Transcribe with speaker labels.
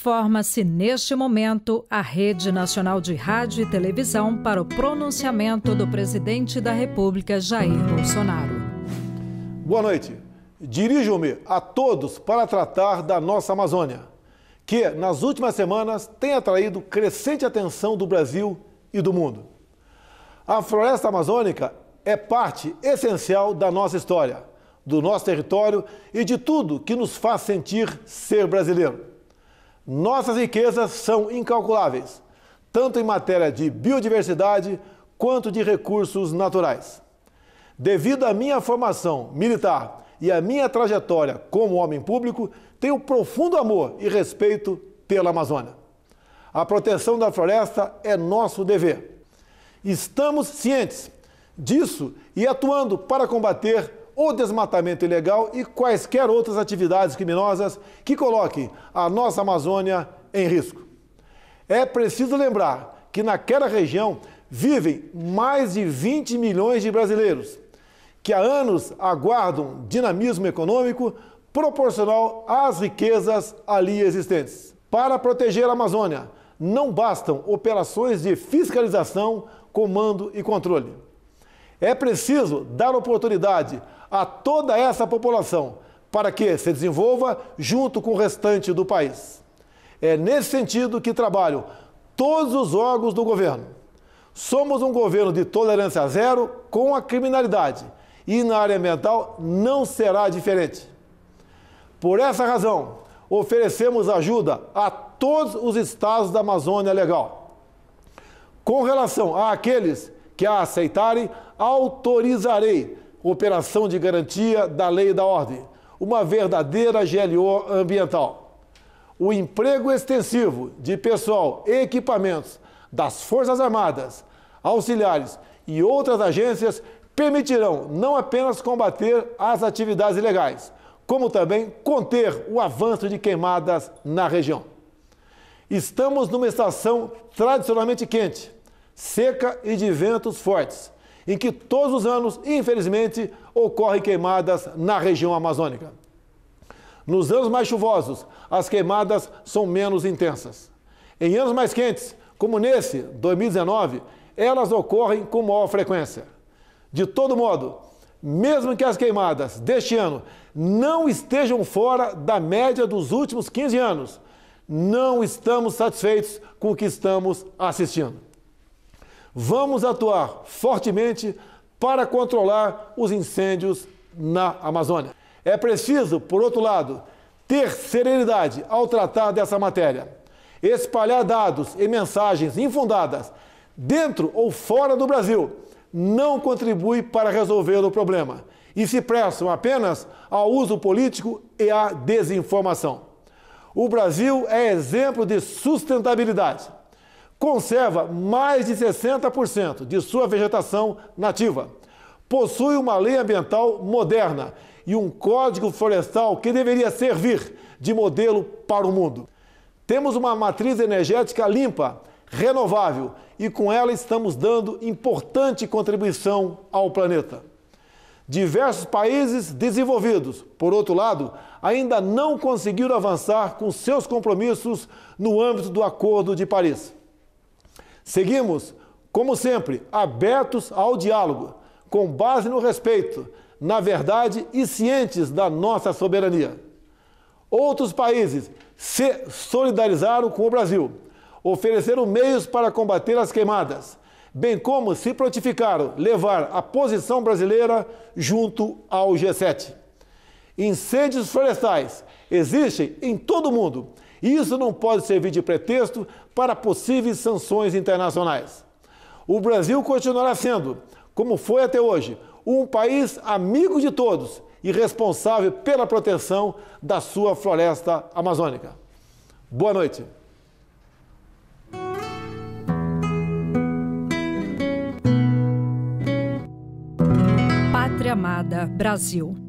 Speaker 1: Forma-se neste momento a Rede Nacional de Rádio e Televisão para o pronunciamento do presidente da República, Jair Bolsonaro. Boa noite. Dirijo-me a todos para tratar da nossa Amazônia, que nas últimas semanas tem atraído crescente atenção do Brasil e do mundo. A floresta amazônica é parte essencial da nossa história, do nosso território e de tudo que nos faz sentir ser brasileiro. Nossas riquezas são incalculáveis, tanto em matéria de biodiversidade quanto de recursos naturais. Devido à minha formação militar e à minha trajetória como homem público, tenho profundo amor e respeito pela Amazônia. A proteção da floresta é nosso dever. Estamos cientes disso e atuando para combater o desmatamento ilegal e quaisquer outras atividades criminosas que coloquem a nossa Amazônia em risco. É preciso lembrar que naquela região vivem mais de 20 milhões de brasileiros, que há anos aguardam dinamismo econômico proporcional às riquezas ali existentes. Para proteger a Amazônia, não bastam operações de fiscalização, comando e controle. É preciso dar oportunidade a toda essa população para que se desenvolva junto com o restante do país. É nesse sentido que trabalham todos os órgãos do governo. Somos um governo de tolerância zero com a criminalidade e na área ambiental não será diferente. Por essa razão, oferecemos ajuda a todos os estados da Amazônia Legal. Com relação àqueles que a aceitarem, autorizarei operação de garantia da lei e da ordem, uma verdadeira GLO ambiental. O emprego extensivo de pessoal e equipamentos das Forças Armadas, auxiliares e outras agências permitirão não apenas combater as atividades ilegais, como também conter o avanço de queimadas na região. Estamos numa estação tradicionalmente quente, seca e de ventos fortes, em que todos os anos, infelizmente, ocorrem queimadas na região amazônica. Nos anos mais chuvosos, as queimadas são menos intensas. Em anos mais quentes, como nesse, 2019, elas ocorrem com maior frequência. De todo modo, mesmo que as queimadas deste ano não estejam fora da média dos últimos 15 anos, não estamos satisfeitos com o que estamos assistindo. Vamos atuar fortemente para controlar os incêndios na Amazônia. É preciso, por outro lado, ter serenidade ao tratar dessa matéria. Espalhar dados e mensagens infundadas dentro ou fora do Brasil não contribui para resolver o problema e se prestam apenas ao uso político e à desinformação. O Brasil é exemplo de sustentabilidade. Conserva mais de 60% de sua vegetação nativa. Possui uma lei ambiental moderna e um código florestal que deveria servir de modelo para o mundo. Temos uma matriz energética limpa, renovável e com ela estamos dando importante contribuição ao planeta. Diversos países desenvolvidos, por outro lado, ainda não conseguiram avançar com seus compromissos no âmbito do Acordo de Paris. Seguimos, como sempre, abertos ao diálogo, com base no respeito, na verdade e cientes da nossa soberania. Outros países se solidarizaram com o Brasil, ofereceram meios para combater as queimadas, bem como se prontificaram levar a posição brasileira junto ao G7. Incêndios florestais existem em todo o mundo isso não pode servir de pretexto para possíveis sanções internacionais. O Brasil continuará sendo, como foi até hoje, um país amigo de todos e responsável pela proteção da sua floresta amazônica. Boa noite. Pátria Amada Brasil.